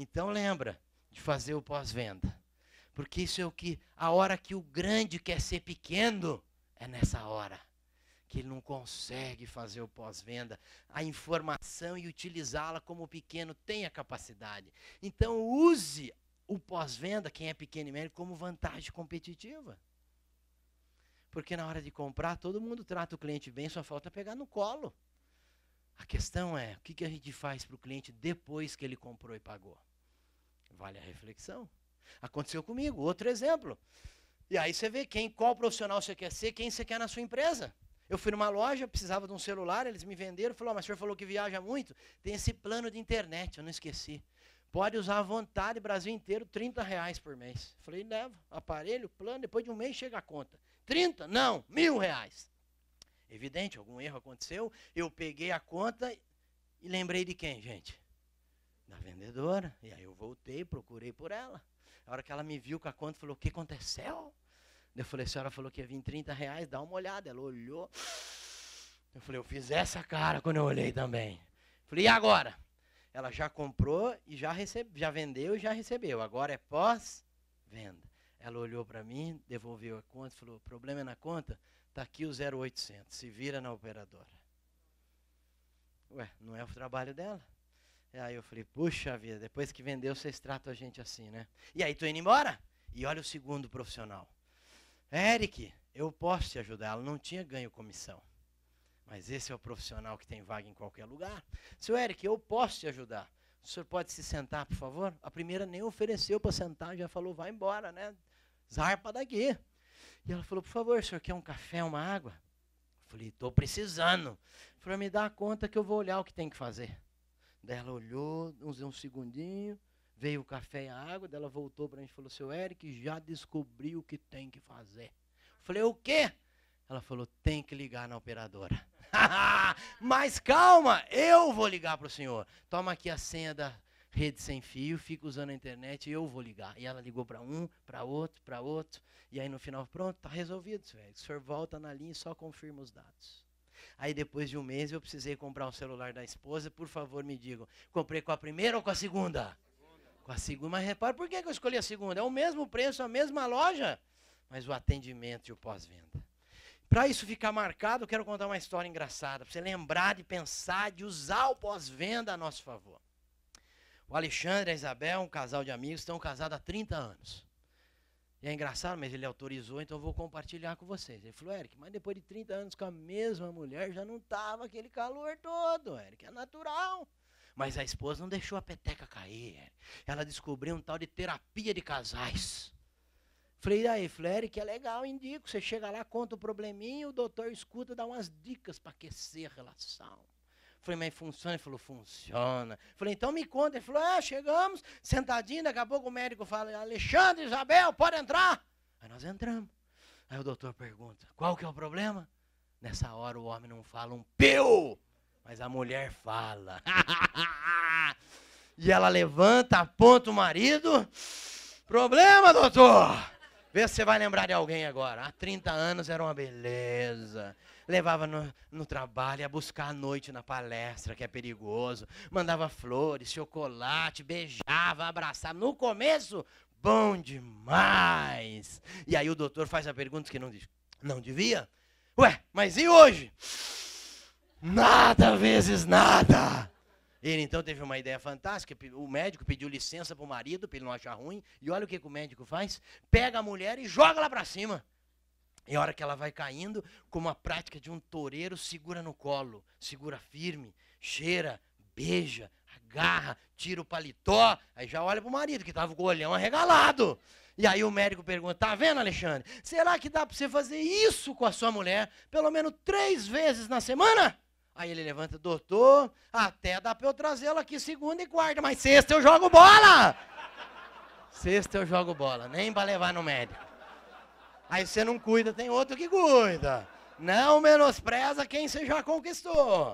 Então lembra de fazer o pós-venda. Porque isso é o que a hora que o grande quer ser pequeno é nessa hora que ele não consegue fazer o pós-venda, a informação e utilizá-la como o pequeno tem a capacidade. Então use o pós-venda, quem é pequeno e médio, como vantagem competitiva. Porque na hora de comprar, todo mundo trata o cliente bem, só falta pegar no colo. A questão é, o que, que a gente faz para o cliente depois que ele comprou e pagou? Vale a reflexão. Aconteceu comigo, outro exemplo. E aí você vê quem, qual profissional você quer ser, quem você quer na sua empresa. Eu fui numa loja, precisava de um celular, eles me venderam, falou, oh, mas o senhor falou que viaja muito, tem esse plano de internet, eu não esqueci. Pode usar à vontade, Brasil inteiro, 30 reais por mês. Falei, leva, aparelho, plano, depois de um mês chega a conta. 30? Não, mil reais. Evidente, algum erro aconteceu, eu peguei a conta e lembrei de quem, gente? da vendedora. E aí eu voltei, procurei por ela. A hora que ela me viu com a conta, falou: O que aconteceu? Eu falei: A senhora falou que ia vir 30 reais, dá uma olhada. Ela olhou. Eu falei: Eu fiz essa cara quando eu olhei também. Falei: E agora? Ela já comprou e já, recebe, já vendeu e já recebeu. Agora é pós-venda. Ela olhou para mim, devolveu a conta, falou: problema é na conta? Está aqui o 0800, se vira na operadora. Ué, não é o trabalho dela. Aí eu falei, puxa vida, depois que vendeu, vocês tratam a gente assim, né? E aí tô indo embora. E olha o segundo profissional. Eric, eu posso te ajudar. Ela não tinha ganho comissão. Mas esse é o profissional que tem vaga em qualquer lugar. Seu Eric, eu posso te ajudar. O senhor pode se sentar, por favor? A primeira nem ofereceu para sentar, já falou, vai embora, né? Zarpa daqui. E ela falou, por favor, o senhor quer um café, uma água? Eu falei, estou precisando. Falou, me dá conta que eu vou olhar o que tem que fazer. Daí ela olhou, uns um segundinho, veio o café e a água, daí ela voltou para mim e falou, seu Eric, já descobri o que tem que fazer. Falei, o quê? Ela falou, tem que ligar na operadora. Mas calma, eu vou ligar para o senhor. Toma aqui a senha da rede sem fio, fica usando a internet e eu vou ligar. E ela ligou para um, para outro, para outro. E aí no final, pronto, está resolvido, senhor O senhor volta na linha e só confirma os dados. Aí depois de um mês eu precisei comprar o um celular da esposa. Por favor, me digam, comprei com a primeira ou com a segunda? segunda. Com a segunda. Mas repara, por que eu escolhi a segunda? É o mesmo preço, a mesma loja, mas o atendimento e o pós-venda. Para isso ficar marcado, eu quero contar uma história engraçada, para você lembrar de pensar, de usar o pós-venda a nosso favor. O Alexandre e a Isabel, um casal de amigos, estão casados há 30 anos. E é engraçado, mas ele autorizou, então eu vou compartilhar com vocês. Ele falou, Eric, mas depois de 30 anos com a mesma mulher, já não tava aquele calor todo, Eric, é natural. Mas a esposa não deixou a peteca cair, Eric. Ela descobriu um tal de terapia de casais. Falei, e aí, Eric, é legal, indico. Você chega lá, conta o probleminha, o doutor escuta, dá umas dicas para aquecer a relação. Falei, mas funciona? Ele falou, funciona. Falei, então me conta. Ele falou, é chegamos, sentadinho, daqui a pouco o médico fala, Alexandre, Isabel, pode entrar? Aí nós entramos. Aí o doutor pergunta, qual que é o problema? Nessa hora o homem não fala um piu, mas a mulher fala. e ela levanta, aponta o marido. Problema, doutor? Vê se você vai lembrar de alguém agora. Há 30 anos era uma beleza levava no, no trabalho, ia buscar à noite na palestra, que é perigoso, mandava flores, chocolate, beijava, abraçava. No começo, bom demais. E aí o doutor faz a pergunta que não, diz não devia. Ué, mas e hoje? Nada vezes nada. Ele então teve uma ideia fantástica. O médico pediu licença para o marido, para ele não achar ruim. E olha o que, que o médico faz: pega a mulher e joga lá para cima. E a hora que ela vai caindo, como a prática de um toureiro, segura no colo, segura firme, cheira, beija, agarra, tira o paletó, aí já olha pro marido que tava com o olhão arregalado. E aí o médico pergunta: tá vendo, Alexandre? Será que dá para você fazer isso com a sua mulher pelo menos três vezes na semana? Aí ele levanta, doutor, até dá para eu trazê-la aqui segunda e quarta, mas sexta eu jogo bola! sexta eu jogo bola, nem para levar no médico. Aí você não cuida, tem outro que cuida. Não menospreza quem você já conquistou.